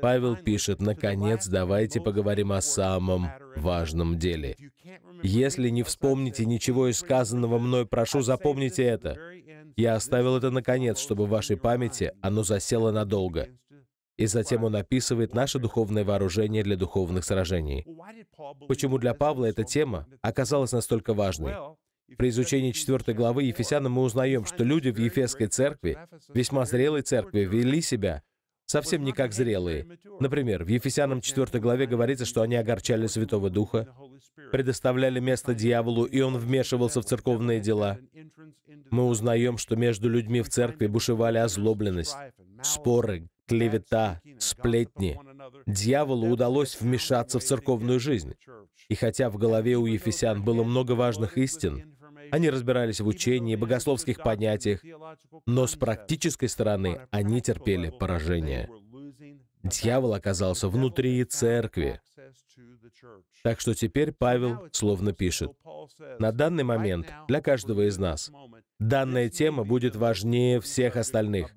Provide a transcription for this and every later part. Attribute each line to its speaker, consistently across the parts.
Speaker 1: Павел пишет, «Наконец, давайте поговорим о самом важном деле. Если не вспомните ничего из сказанного мной, прошу, запомните это. Я оставил это наконец, чтобы в вашей памяти оно засело надолго». И затем он описывает наше духовное вооружение для духовных сражений. Почему для Павла эта тема оказалась настолько важной? При изучении 4 главы Ефесянам мы узнаем, что люди в Ефесской церкви, весьма зрелой церкви, вели себя совсем не как зрелые. Например, в Ефесянам 4 главе говорится, что они огорчали Святого Духа, предоставляли место дьяволу, и он вмешивался в церковные дела. Мы узнаем, что между людьми в церкви бушевали озлобленность, споры, клевета, сплетни. Дьяволу удалось вмешаться в церковную жизнь. И хотя в голове у ефесян было много важных истин, они разбирались в учении, богословских понятиях, но с практической стороны они терпели поражение. Дьявол оказался внутри церкви. Так что теперь Павел словно пишет, на данный момент для каждого из нас данная тема будет важнее всех остальных.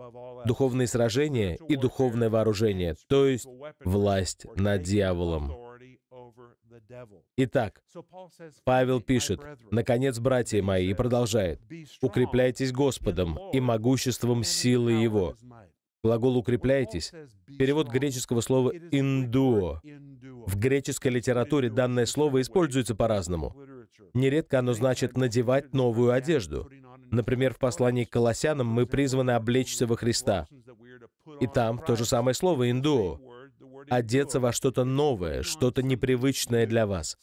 Speaker 1: Духовные сражения и духовное вооружение, то есть власть над дьяволом. Итак, Павел пишет, «Наконец, братья мои», и продолжает, «Укрепляйтесь Господом и могуществом силы Его». Глагол «укрепляйтесь» — перевод греческого слова «индуо». В греческой литературе данное слово используется по-разному. Нередко оно значит «надевать новую одежду». Например, в послании к Колоссянам мы призваны облечься во Христа. И там то же самое слово «индуо», одеться во что-то новое, что-то непривычное для вас.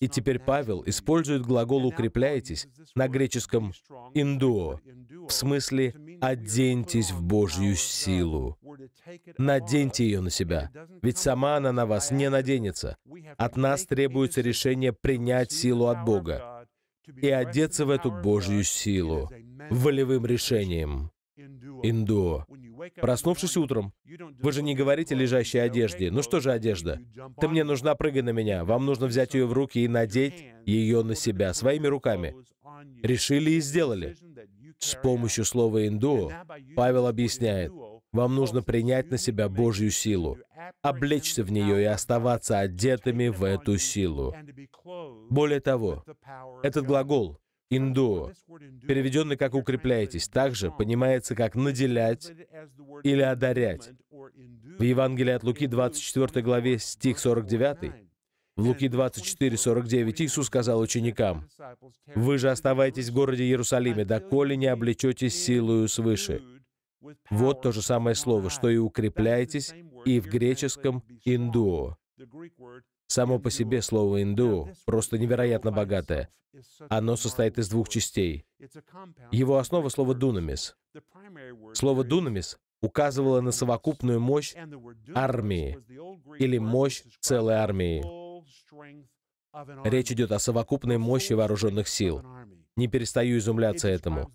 Speaker 1: И теперь Павел использует глагол «укрепляйтесь» на греческом «индуо», в смысле «оденьтесь в Божью силу». Наденьте ее на себя, ведь сама она на вас не наденется. От нас требуется решение принять силу от Бога и одеться в эту Божью силу волевым решением. Индуо. Проснувшись утром, вы же не говорите лежащей одежде. Ну что же одежда? Ты мне нужна, прыгай на меня. Вам нужно взять ее в руки и надеть ее на себя своими руками. Решили и сделали. С помощью слова «инду» Павел объясняет, вам нужно принять на себя Божью силу, облечься в нее и оставаться одетыми в эту силу. Более того, этот глагол Индо, переведенный как «укрепляйтесь», также понимается как «наделять» или «одарять». В Евангелии от Луки 24 главе стих 49 в Луки 24, 49 Иисус сказал ученикам, «Вы же оставайтесь в городе Иерусалиме, доколе не облечетесь силою свыше». Вот то же самое слово, что и «укрепляйтесь», и в греческом «индуо». Само по себе слово «инду» просто невероятно богатое. Оно состоит из двух частей. Его основа — слово «дунамис». Слово «дунамис» указывало на совокупную мощь армии или мощь целой армии. Речь идет о совокупной мощи вооруженных сил. Не перестаю изумляться этому.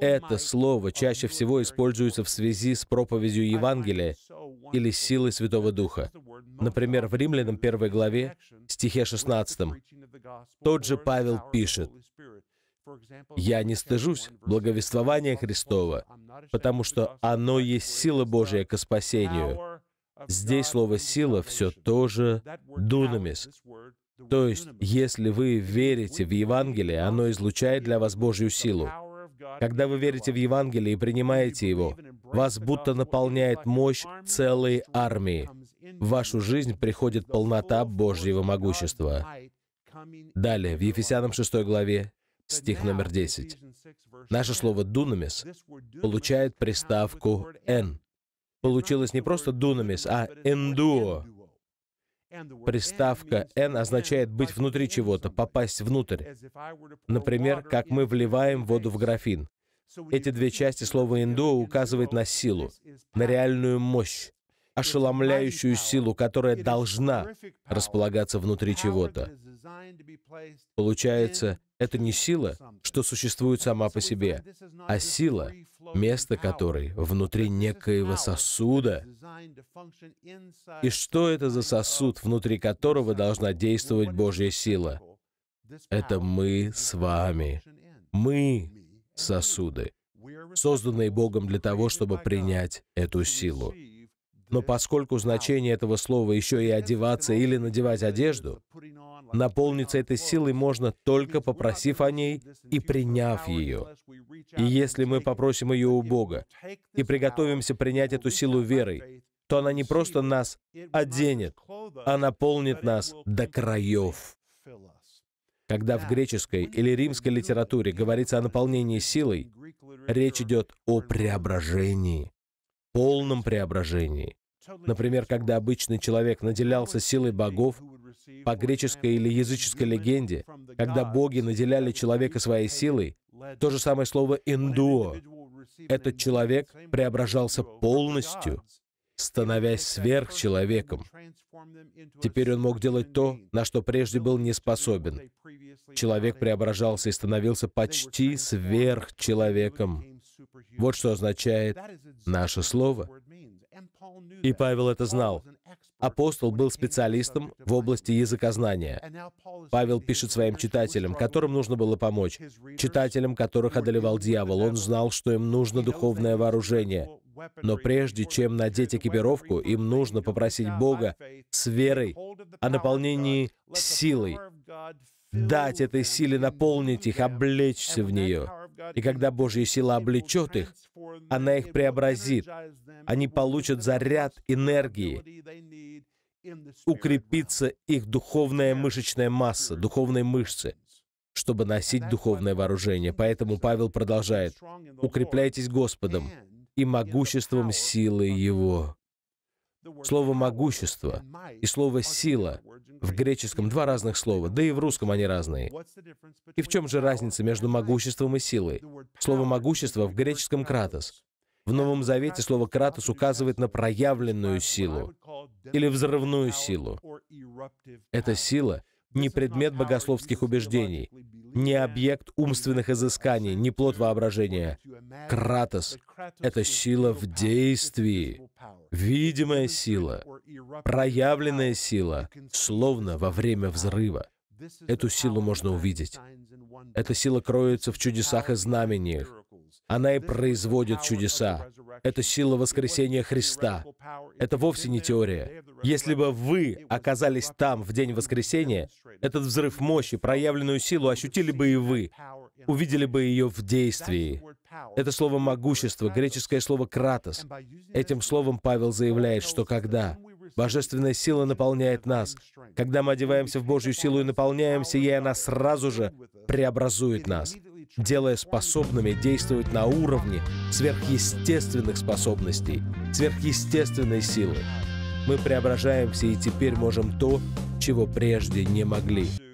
Speaker 1: Это слово чаще всего используется в связи с проповедью Евангелия или силой Святого Духа. Например, в Римлянам 1 главе, стихе 16, тот же Павел пишет, «Я не стыжусь благовествования Христова, потому что оно есть сила Божия ко спасению». Здесь слово «сила» все тоже «дунамис», то есть, если вы верите в Евангелие, оно излучает для вас Божью силу. Когда вы верите в Евангелие и принимаете его, вас будто наполняет мощь целой армии в вашу жизнь приходит полнота Божьего могущества. Далее, в Ефесянам 6 главе, стих номер 10. Наше слово «дунамис» получает приставку «н». Получилось не просто «дунамис», а «эндуо». Приставка «н» означает «быть внутри чего-то», «попасть внутрь». Например, как мы вливаем воду в графин. Эти две части слова «индо» указывают на силу, на реальную мощь, ошеломляющую силу, которая должна располагаться внутри чего-то. Получается, это не сила, что существует сама по себе, а сила, место которой внутри некоего сосуда. И что это за сосуд, внутри которого должна действовать Божья сила? Это мы с вами. Мы — сосуды, созданные Богом для того, чтобы принять эту силу. Но поскольку значение этого слова еще и одеваться или надевать одежду, наполниться этой силой можно только попросив о ней и приняв ее. И если мы попросим ее у Бога и приготовимся принять эту силу верой, то она не просто нас оденет, а наполнит нас до краев. Когда в греческой или римской литературе говорится о наполнении силой, речь идет о преображении полном преображении. Например, когда обычный человек наделялся силой богов, по греческой или языческой легенде, когда боги наделяли человека своей силой, то же самое слово «индуо» — этот человек преображался полностью, становясь сверхчеловеком. Теперь он мог делать то, на что прежде был не способен. Человек преображался и становился почти сверхчеловеком. Вот что означает наше слово. И Павел это знал. Апостол был специалистом в области языкознания. Павел пишет своим читателям, которым нужно было помочь, читателям, которых одолевал дьявол. Он знал, что им нужно духовное вооружение. Но прежде чем надеть экипировку, им нужно попросить Бога с верой о наполнении силой, дать этой силе наполнить их, облечься в нее. И когда Божья сила облечет их, она их преобразит. Они получат заряд энергии, укрепится их духовная мышечная масса, духовные мышцы, чтобы носить духовное вооружение. Поэтому Павел продолжает, «Укрепляйтесь Господом и могуществом силы Его». Слово «могущество» и слово «сила» в греческом два разных слова, да и в русском они разные. И в чем же разница между могуществом и силой? Слово «могущество» в греческом «кратос». В Новом Завете слово «кратос» указывает на проявленную силу или взрывную силу. Эта сила не предмет богословских убеждений, не объект умственных изысканий, не плод воображения. Кратос — это сила в действии видимая сила, проявленная сила, словно во время взрыва. Эту силу можно увидеть. Эта сила кроется в чудесах и знамениях. Она и производит чудеса. Это сила воскресения Христа. Это вовсе не теория. Если бы вы оказались там в день воскресения, этот взрыв мощи, проявленную силу ощутили бы и вы, увидели бы ее в действии. Это слово «могущество», греческое слово «кратос». Этим словом Павел заявляет, что когда божественная сила наполняет нас, когда мы одеваемся в Божью силу и наполняемся ей, она сразу же преобразует нас, делая способными действовать на уровне сверхъестественных способностей, сверхъестественной силы. Мы преображаемся и теперь можем то, чего прежде не могли.